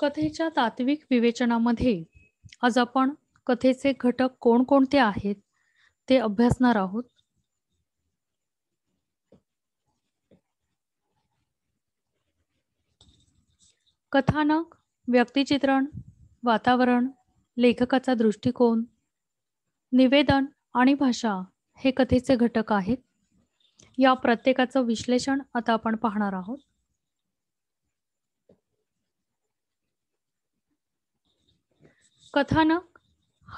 कथेच्या तात्विक विवेचनामध्ये आज आपण कथेचे घटक कोणकोणते आहेत ते अभ्यासणार आहोत कथानक व्यक्तिचित्रण वातावरण लेखकाचा दृष्टिकोन निवेदन आणि भाषा हे कथेचे घटक आहेत या प्रत्येकाचं विश्लेषण आता आपण पाहणार आहोत कथानक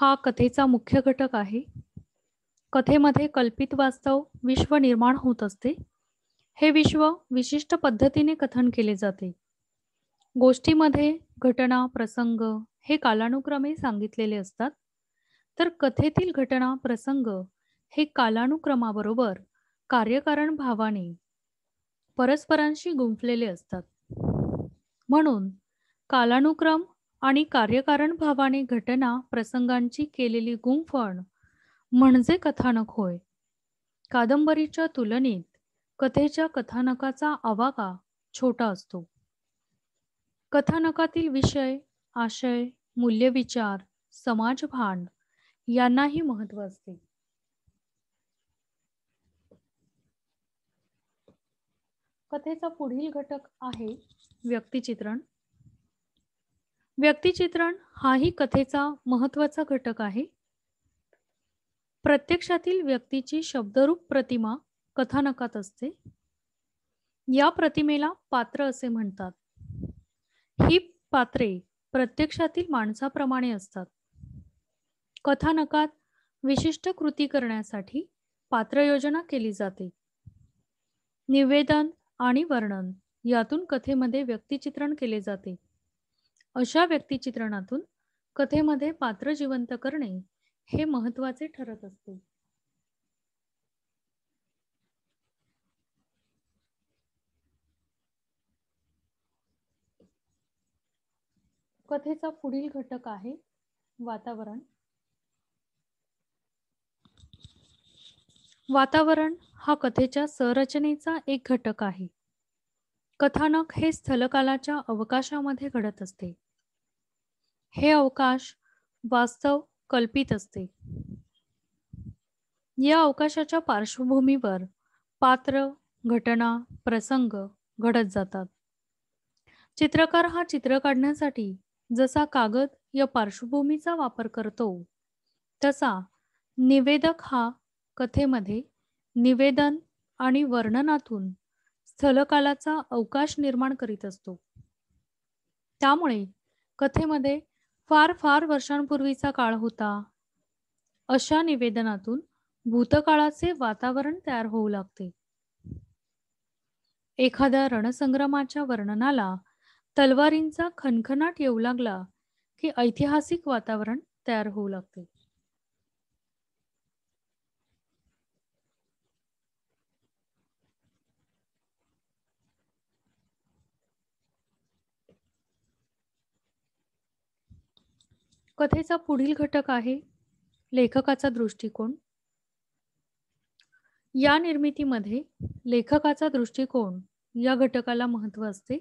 हा कथेचा मुख्य घटक आहे कथेमध्ये कल्पित वास्तव विश्व निर्माण होत असते हे विश्व विशिष्ट पद्धतीने कथन केले जाते गोष्टीमध्ये घटना प्रसंग हे कालानुक्रमे सांगितलेले असतात तर कथेतील घटना प्रसंग हे कालानुक्रमाबरोबर कार्यकारण भावाने परस्परांशी गुंफलेले असतात म्हणून कालानुक्रम आणि कार्यकारण भावाने घटना प्रसंगांची केलेली गुंफण म्हणजे कथानक होय कादंबरीच्या तुलनेत कथेच्या कथानकाचा आवाका छोटा असतो कथानकातील विषय आशय मूल्यविचार समाजभान यांनाही महत्व असते कथेचा पुढील घटक आहे व्यक्तिचित्रण व्यक्तिचित्रण हाही कथेचा महत्वाचा घटक आहे प्रत्यक्षातील व्यक्तीची शब्दरूप प्रतिमा कथानकात असते या प्रतिमेला पात्र असे म्हणतात ही पात्रे प्रत्यक्षातील माणसाप्रमाणे असतात कथानकात विशिष्ट कृती करण्यासाठी पात्र योजना केली जाते निवेदन आणि वर्णन यातून कथेमध्ये व्यक्तिचित्रण केले जाते अशा व्यक्तिचित्रणातून कथेमध्ये पात्र जिवंत करणे हे महत्वाचे ठरत असते कथेचा पुढील घटक आहे वातावरण वातावरण हा कथेच्या संरचनेचा एक घटक आहे कथानक हे स्थलकालाच्या अवकाशामध्ये घडत असते हे अवकाश वास्तव कल्पित असते या अवकाशाच्या पार्श्वभूमीवर पात्र घटना प्रसंग घडत जातात चित्रकार हा चित्र काढण्यासाठी जसा कागद या पार्श्वभूमीचा वापर करतो तसा निवेदक हा कथेमध्ये निवेदन आणि वर्णनातून स्थलकालाचा अवकाश निर्माण करीत असतो त्यामुळे कथेमध्ये फार फार वर्षांपूर्वीचा काळ होता अशा निवेदनातून भूतकाळाचे वातावरण तयार होऊ लागते एखाद्या रणसंग्रमाच्या वर्णनाला तलवारींचा खनखनाट येऊ लागला की ऐतिहासिक वातावरण तयार होऊ लागते कथेचा पुढील घटक आहे लेखकाचा दृष्टिकोन या निर्मितीमध्ये लेखकाचा दृष्टिकोन या घटकाला महत्व असते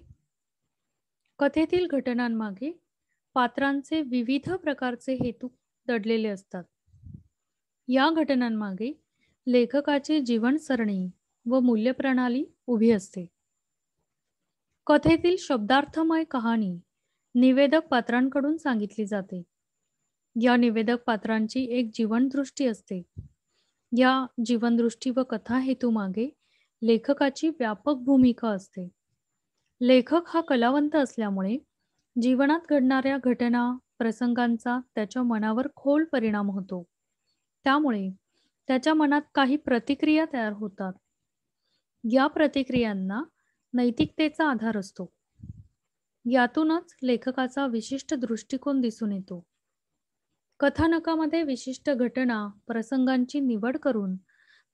कथेतील घटनांमागे पात्रांचे विविध प्रकारचे हेतू दडलेले असतात या घटनांमागे लेखकाची जीवनसरणी व मूल्यप्रणाली उभी असते कथेतील शब्दार्थमय कहाणी निवेदक पात्रांकडून सांगितली जाते या निवेदक पात्रांची एक जीवनदृष्टी असते या जीवनदृष्टी व कथा हेतू मागे लेखकाची व्यापक भूमिका असते लेखक हा कलावंत असल्यामुळे जीवनात घडणाऱ्या घटना प्रसंगांचा त्याच्या मनावर खोल परिणाम होतो त्यामुळे त्याच्या मनात काही प्रतिक्रिया तयार होतात या प्रतिक्रियांना नैतिकतेचा आधार असतो यातूनच लेखकाचा विशिष्ट दृष्टिकोन दिसून येतो कथानकामध्ये विशिष्ट घटना प्रसंगांची निवड करून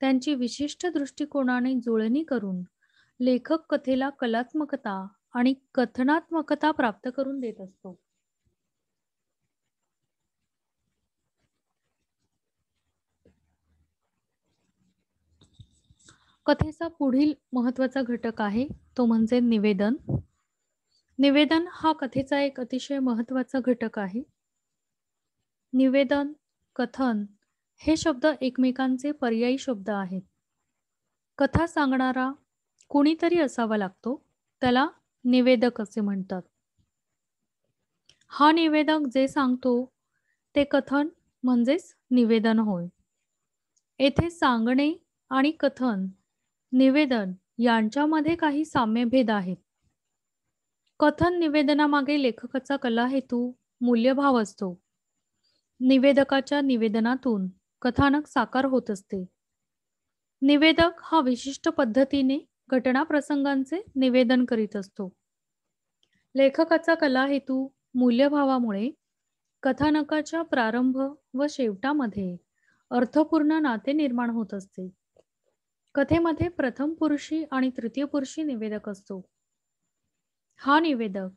त्यांची विशिष्ट दृष्टिकोनाने जुळणी करून लेखक कथेला कलात्मकता आणि कथनात्मकता प्राप्त करून देत असतो कथेचा पुढील महत्वाचा घटक आहे तो म्हणजे निवेदन निवेदन हा कथेचा एक अतिशय महत्वाचा घटक आहे निवेदन कथन हे शब्द एकमेकांचे पर्यायी शब्द आहेत कथा सांगणारा कुणीतरी असावा लागतो त्याला निवेदक असे म्हणतात हा निवेदक जे सांगतो ते कथन म्हणजेच निवेदन होय येथे सांगणे आणि कथन निवेदन यांच्यामध्ये काही साम्यभेद आहेत कथन निवेदनामागे लेखकाचा कला हेतू मूल्यभाव असतो निवेदकाच्या निवेदनातून कथानक साकार होत असते निवेदक हा विशिष्ट पद्धतीने घटना प्रसंगांचे निवेदन करीत असतो लेखकाचा कला हेतू मूल्यभावामुळे कथानकाच्या प्रारंभ व शेवटामध्ये अर्थपूर्ण नाते निर्माण होत असते कथेमध्ये प्रथम पुरुषी आणि तृतीय पुरुषी निवेदक असतो हा निवेदक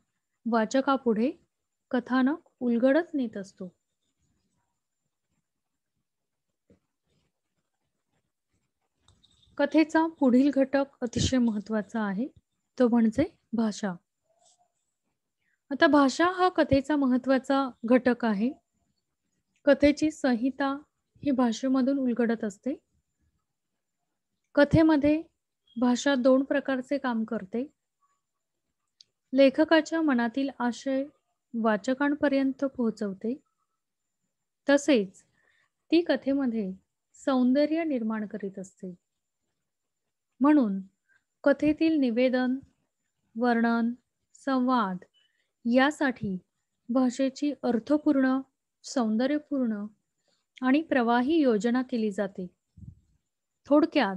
वाचकापुढे कथानक उलगडत नेत असतो कथेचा पुढील घटक अतिशय महत्वाचा आहे तो म्हणजे भाषा आता भाषा हा कथेचा महत्वाचा घटक आहे कथेची संहिता ही भाषेमधून उलगडत असते कथेमध्ये भाषा दोन प्रकारचे काम करते लेखकाच्या मनातील आशय वाचकांपर्यंत पोहोचवते तसेच ती कथेमध्ये सौंदर्य निर्माण करीत असते म्हणून कथेतील निवेदन वर्णन संवाद यासाठी भाषेची अर्थपूर्ण सौंदर्यपूर्ण आणि प्रवाही योजना केली जाते थोडक्यात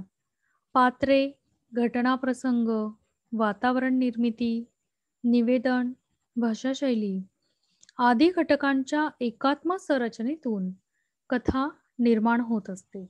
पात्रे घटनाप्रसंग वातावरण निर्मिती निवेदन भाषाशैली आदी घटकांच्या एकात्म संरचनेतून कथा निर्माण होत असते